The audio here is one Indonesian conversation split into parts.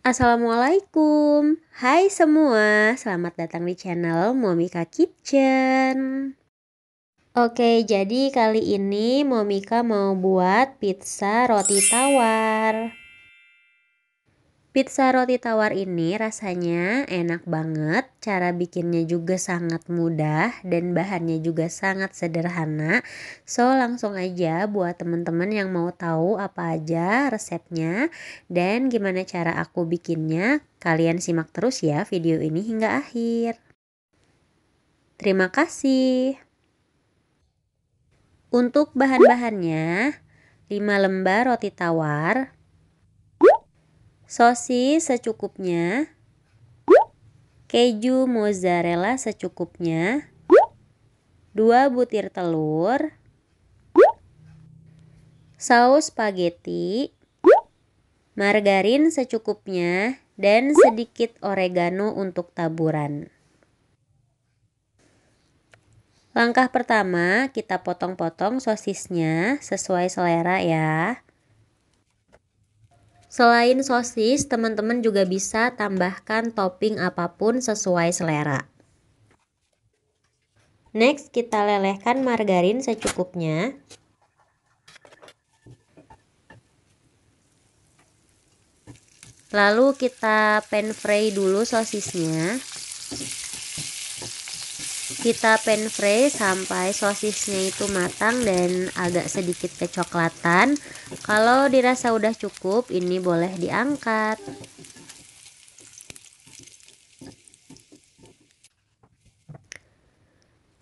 Assalamualaikum Hai semua, selamat datang di channel Momika Kitchen Oke, jadi kali ini Momika mau buat pizza roti tawar Pizza roti tawar ini rasanya enak banget, cara bikinnya juga sangat mudah dan bahannya juga sangat sederhana. So langsung aja buat teman-teman yang mau tahu apa aja resepnya dan gimana cara aku bikinnya, kalian simak terus ya video ini hingga akhir. Terima kasih. Untuk bahan-bahannya, 5 lembar roti tawar, sosis secukupnya, keju mozzarella secukupnya, 2 butir telur, saus spaghetti, margarin secukupnya, dan sedikit oregano untuk taburan. Langkah pertama, kita potong-potong sosisnya sesuai selera ya. Selain sosis, teman-teman juga bisa tambahkan topping apapun sesuai selera. Next, kita lelehkan margarin secukupnya. Lalu kita pan fry dulu sosisnya kita pan fry sampai sosisnya itu matang dan agak sedikit kecoklatan kalau dirasa udah cukup ini boleh diangkat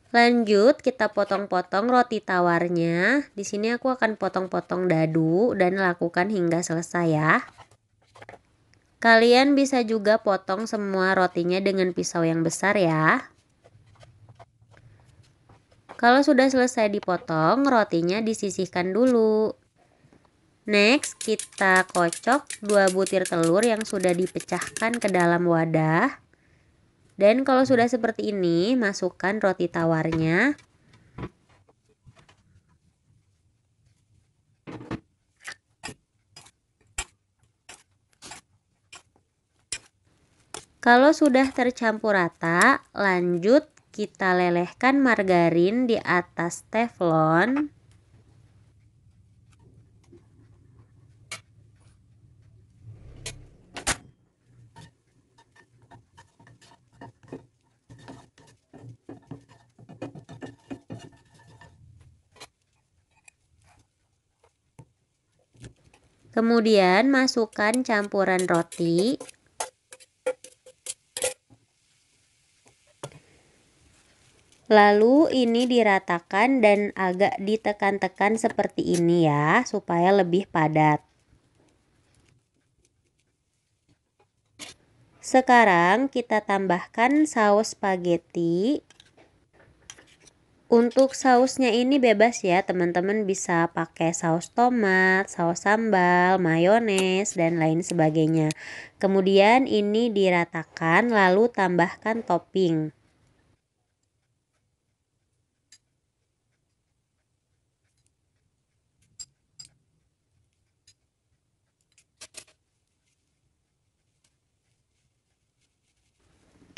Lanjut kita potong-potong roti tawarnya. Di sini aku akan potong-potong dadu dan lakukan hingga selesai ya. Kalian bisa juga potong semua rotinya dengan pisau yang besar ya. Kalau sudah selesai dipotong, rotinya disisihkan dulu. Next, kita kocok 2 butir telur yang sudah dipecahkan ke dalam wadah. Dan kalau sudah seperti ini, masukkan roti tawarnya. Kalau sudah tercampur rata, lanjut kita lelehkan margarin di atas teflon. Kemudian masukkan campuran roti Lalu ini diratakan dan agak ditekan-tekan seperti ini ya supaya lebih padat. Sekarang kita tambahkan saus spaghetti. Untuk sausnya ini bebas ya teman-teman bisa pakai saus tomat, saus sambal, mayones dan lain sebagainya. Kemudian ini diratakan lalu tambahkan topping.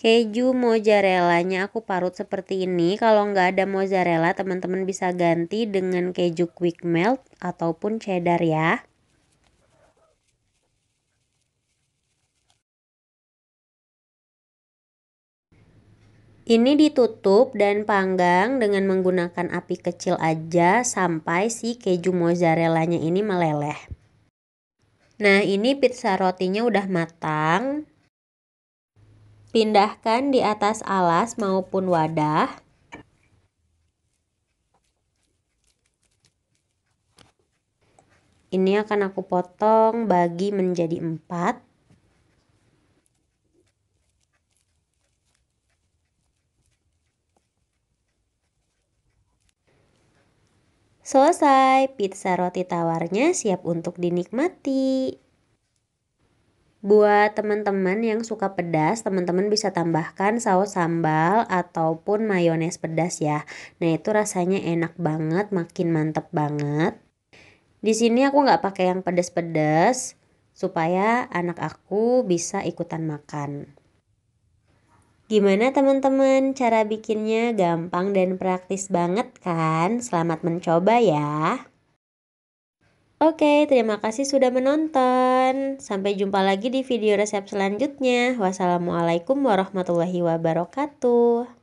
keju mozzarella-nya aku parut seperti ini kalau nggak ada mozzarella teman-teman bisa ganti dengan keju quick melt ataupun cheddar ya Ini ditutup dan panggang dengan menggunakan api kecil aja sampai si keju mozzarellanya ini meleleh. Nah ini pizza rotinya udah matang, Pindahkan di atas alas maupun wadah. Ini akan aku potong bagi menjadi empat. Selesai, pizza roti tawarnya siap untuk dinikmati. Buat teman-teman yang suka pedas, teman-teman bisa tambahkan saus sambal ataupun mayones pedas ya. Nah itu rasanya enak banget, makin mantep banget. Di sini aku nggak pakai yang pedas-pedas supaya anak aku bisa ikutan makan. Gimana teman-teman cara bikinnya gampang dan praktis banget kan? Selamat mencoba ya. Oke, terima kasih sudah menonton kalian. Sampai jumpa lagi di video resep selanjutnya. Wassalamualaikum warahmatullahi wabarakatuh.